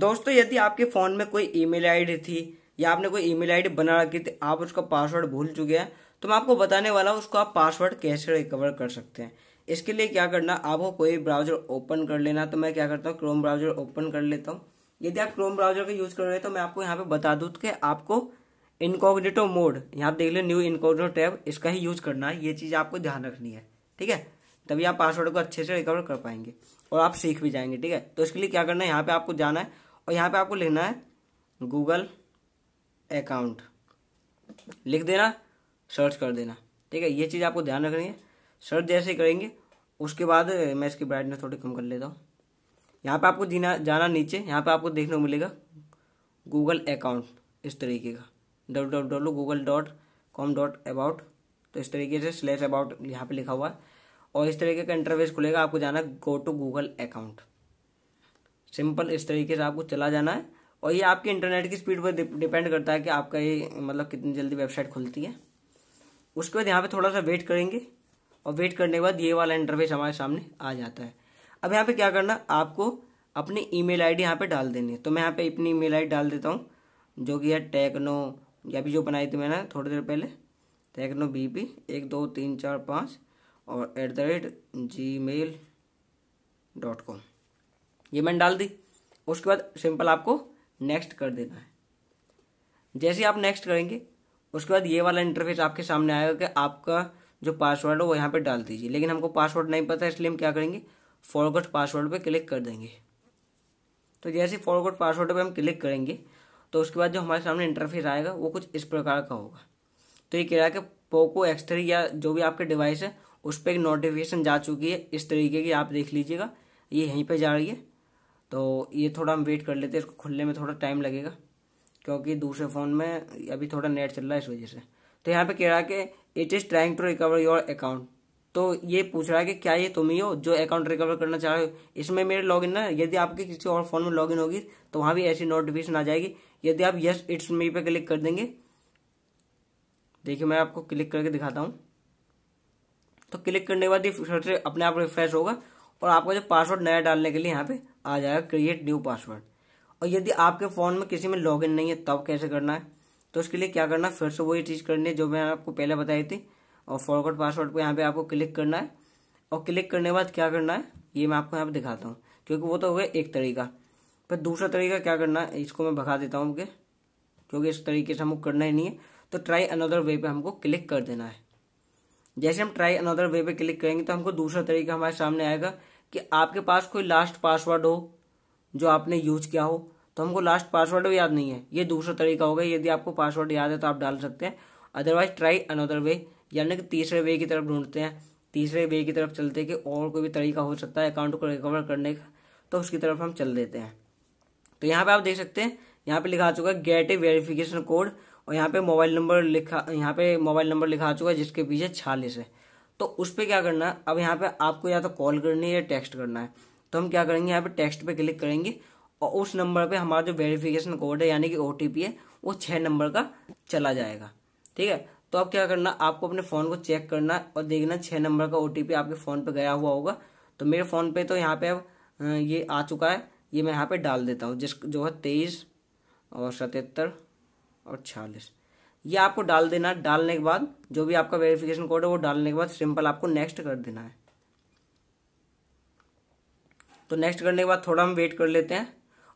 दोस्तों यदि आपके फ़ोन में कोई ईमेल आईडी थी या आपने कोई ईमेल आईडी बना रखी थी आप उसका पासवर्ड भूल चुके हैं तो मैं आपको बताने वाला हूँ उसको आप पासवर्ड कैसे रिकवर कर सकते हैं इसके लिए क्या करना आपको कोई ब्राउजर ओपन कर लेना तो मैं क्या करता हूँ क्रोम ब्राउजर ओपन कर लेता हूँ यदि आप क्रोम ब्राउजर का यूज़ कर रहे हैं तो मैं आपको यहाँ पे बता दूँ कि आपको इनकॉग्निटो मोड यहाँ देख लें न्यू इनकॉग्निटो टैब इसका ही यूज़ करना है ये चीज़ आपको ध्यान रखनी है ठीक है तभी आप पासवर्ड को अच्छे से रिकवर कर पाएंगे और आप सीख भी जाएंगे ठीक है तो इसके लिए क्या करना है यहाँ पे आपको जाना है और यहाँ पे आपको लिखना है गूगल अकाउंट लिख देना सर्च कर देना ठीक है ये चीज़ आपको ध्यान रखनी है सर्च जैसे करेंगे उसके बाद मैं इसकी ब्राइटनेस थोड़ी कम कर लेता हूँ यहाँ पे आपको जीना जाना नीचे यहाँ पे आपको देखने को मिलेगा गूगल अकाउंट इस तरीके का W W W Google dot com dot about तो इस तरीके से स्लैश अबाउट यहाँ पे लिखा हुआ है और इस तरीके का इंटरवेस खुलेगा आपको जाना go to Google account simple इस तरीके से आपको चला जाना है और ये आपके इंटरनेट की स्पीड पर डिपेंड करता है कि आपका ये मतलब कितनी जल्दी वेबसाइट खुलती है उसके बाद यहाँ पे थोड़ा सा वेट करेंगे और वेट करने के बाद ये वाला इंटरफेस हमारे सामने आ जाता है अब यहाँ पे क्या करना आपको अपनी ईमेल आईडी यहाँ पे डाल देनी है तो मैं यहाँ पे अपनी ईमेल आईडी डाल देता हूँ जो कि है टेक्नो या भी जो बनाई थी मैंने थोड़ी देर पहले टेक्नो बी पी एक दो तीन चार पाँच और at the rate gmail dot com ये मैंने डाल दी उसके बाद सिंपल आपको नेक्स्ट कर देना है जैसे आप नेक्स्ट करेंगे उसके बाद ये वाला इंटरफेस आपके सामने आएगा कि आपका जो पासवर्ड है वो यहाँ पे डाल दीजिए लेकिन हमको पासवर्ड नहीं पता इसलिए हम क्या करेंगे फॉरगोट पासवर्ड पे क्लिक कर देंगे तो जैसे फॉरगोट पासवर्ड पे हम क्लिक करेंगे तो उसके बाद जो हमारे सामने इंटरफेस आएगा वो कुछ इस प्रकार का होगा तो ये कह रहा है कि पोको एक्स थ्री या जो भी आपके डिवाइस है उस पर एक नोटिफिकेशन जा चुकी है इस तरीके की आप देख लीजिएगा ये यहीं पर जा रही है तो ये थोड़ा हम वेट कर लेते हैं इसको खुलने में थोड़ा टाइम लगेगा क्योंकि दूसरे फ़ोन में अभी थोड़ा नेट चल रहा है इस वजह से तो यहाँ पे कह रहा है कि it is trying to recover your account तो ये पूछ रहा है कि क्या ये तुम ही हो जो अकाउंट रिकवर करना चाह रहे हो इसमें मेरे लॉगिन ना यदि आपके किसी और फोन में लॉगिन होगी तो वहाँ भी ऐसी नोटिफिकेशन आ जाएगी यदि आप यस इट्स मी पे क्लिक कर देंगे देखिए मैं आपको क्लिक करके दिखाता हूँ तो क्लिक करने के बाद ये अपने आप रिफ्रेश होगा और आपका जो पासवर्ड नया डालने के लिए यहाँ पर आ जाएगा क्रिएट न्यू पासवर्ड और यदि आपके फ़ोन में किसी में लॉगिन नहीं है तब कैसे करना है तो उसके लिए क्या करना है फिर से वही चीज़ करनी है जो मैंने आपको पहले बताई थी और फॉरवर्ड पासवर्ड पर यहाँ पे आपको क्लिक करना है और क्लिक करने के बाद क्या करना है ये मैं आपको यहाँ पर दिखाता हूँ क्योंकि वो तो हो गया एक तरीका पर दूसरा तरीका क्या करना है इसको मैं भगा देता हूँ क्योंकि इस तरीके से हमको करना ही नहीं है तो ट्राई अनदर वे पे हमको क्लिक कर देना है जैसे हम ट्राई अनदर वे पे क्लिक करेंगे तो हमको दूसरा तरीका हमारे सामने आएगा कि आपके पास कोई लास्ट पासवर्ड हो जो आपने यूज किया हो तो हमको लास्ट पासवर्ड भी याद नहीं है ये दूसरा तरीका होगा यदि आपको पासवर्ड याद है तो आप डाल सकते हैं अदरवाइज ट्राई अनदर वे यानी कि तीसरे वे की तरफ ढूंढते हैं तीसरे वे की तरफ चलते कि और कोई भी तरीका हो सकता है अकाउंट को रिकवर करने का तो उसकी तरफ हम चल देते हैं तो यहाँ पे आप देख सकते हैं यहाँ पे लिखा आ चुका है गेट ए वेरिफिकेशन कोड और यहाँ पे मोबाइल नंबर लिखा यहाँ पे मोबाइल नंबर लिखा आ चुका है जिसके पीछे छालीस है तो उस पर क्या करना है अब यहाँ पे आपको या तो कॉल करनी है या टेक्स्ट करना है तो हम क्या करेंगे यहाँ पे टेक्स्ट पे क्लिक करेंगे और उस नंबर पे हमारा जो वेरिफिकेशन कोड है यानी कि ओ है वो छः नंबर का चला जाएगा ठीक है तो अब क्या करना आपको अपने फ़ोन को चेक करना और देखना छः नंबर का ओ आपके फ़ोन पर गया हुआ होगा तो मेरे फ़ोन पर तो यहाँ पर अब ये आ चुका है ये मैं यहाँ पर डाल देता हूँ जिस जो है तेईस और सतहत्तर और छियालीस ये आपको डाल देना डालने के बाद जो भी आपका वेरिफिकेशन कोड है वो डालने के बाद सिंपल आपको नेक्स्ट कर देना है तो नेक्स्ट करने के बाद थोड़ा हम वेट कर लेते हैं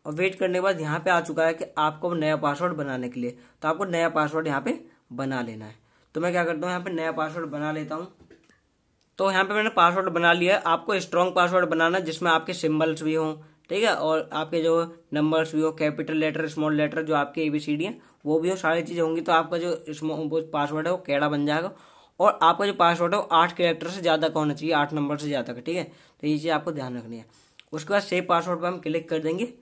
और वेट करने के बाद यहाँ पे आ चुका है कि आपको नया पासवर्ड बनाने के लिए तो आपको नया पासवर्ड यहाँ पे बना लेना है तो मैं क्या करता हूँ यहाँ पे नया पासवर्ड बना लेता हूँ तो यहाँ पे मैंने पासवर्ड बना लिया आपको स्ट्रॉन्ग पासवर्ड बनाना जिसमें आपके सिम्बल्स भी हों ठीक है और आपके जो नंबर्स भी हो कैपिटल लेटर स्मॉल लेटर जो आपके ए बी सी डी हैं वो भी हो सारी चीज़ें होंगी तो आपका जो पासवर्ड है वो कैड़ा बन जाएगा और आपका जो पासवर्ड है वो आठ कैरेक्टर से ज़्यादा का होना चाहिए आठ नंबर से ज़्यादा का ठीक है तो ये चीज़ आपको ध्यान रखनी है उसके बाद सेव पासवर्ड पर हम क्लिक कर देंगे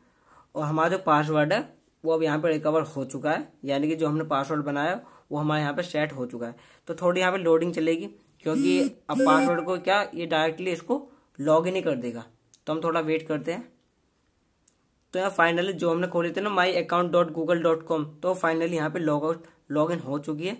और हमारा जो पासवर्ड है वो अब यहाँ पर रिकवर हो चुका है यानी कि जो हमने पासवर्ड बनाया वो हमारे यहाँ पर सेट हो चुका है तो थोड़ी यहाँ पर लोडिंग चलेगी क्योंकि अब पासवर्ड को क्या ये डायरेक्टली इसको लॉग इन ही कर देगा तो हम थोड़ा वेट करते हैं तो यहाँ फाइनली जो हमने खोले थे ना my account dot Google dot com तो फाइनली यहाँ पे लॉग आउट लॉग इन हो चुकी है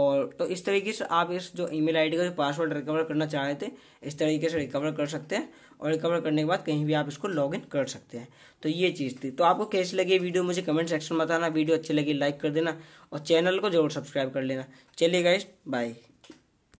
और तो इस तरीके से आप इस जो ईमेल आईडी का जो पासवर्ड रिकवर करना चाह रहे थे इस तरीके से रिकवर कर सकते हैं और रिकवर करने के बाद कहीं भी आप इसको लॉग इन कर सकते हैं तो ये चीज़ थी तो आपको कैसी लगी वीडियो मुझे कमेंट सेक्शन में बताना वीडियो अच्छी लगी लाइक कर देना और चैनल को जरूर सब्सक्राइब कर लेना चलिए गाइस बाय